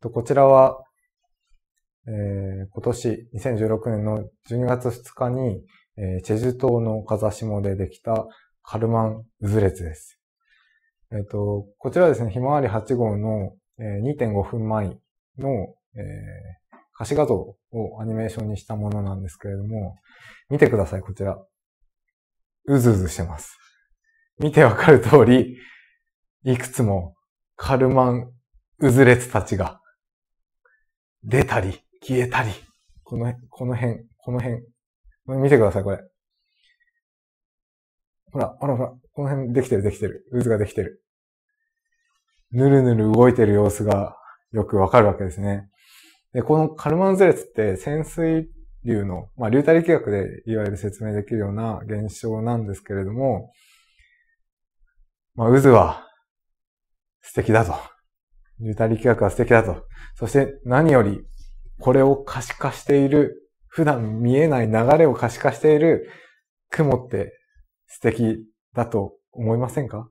と、こちらは、えー、今年2016年の12月2日に、えー、チェジュ島の風下でできたカルマンウズレツです。えっ、ー、と、こちらですね、ひまわり8号の、えー、2.5分前の、えー、歌詞画像をアニメーションにしたものなんですけれども、見てください、こちら。うずうずしてます。見てわかる通り、いくつもカルマンウズレツたちが出たり、消えたり。この、この辺、この辺。見てください、これ。ほら、ほらほら、この辺できてるできてる。渦ができてる。ぬるぬる動いてる様子がよくわかるわけですね。で、このカルマンズ列って潜水流の、まあ、流体力学でいわゆる説明できるような現象なんですけれども、まあ、渦は素敵だと。ユータリ企画は素敵だと。そして何より、これを可視化している、普段見えない流れを可視化している雲って素敵だと思いませんか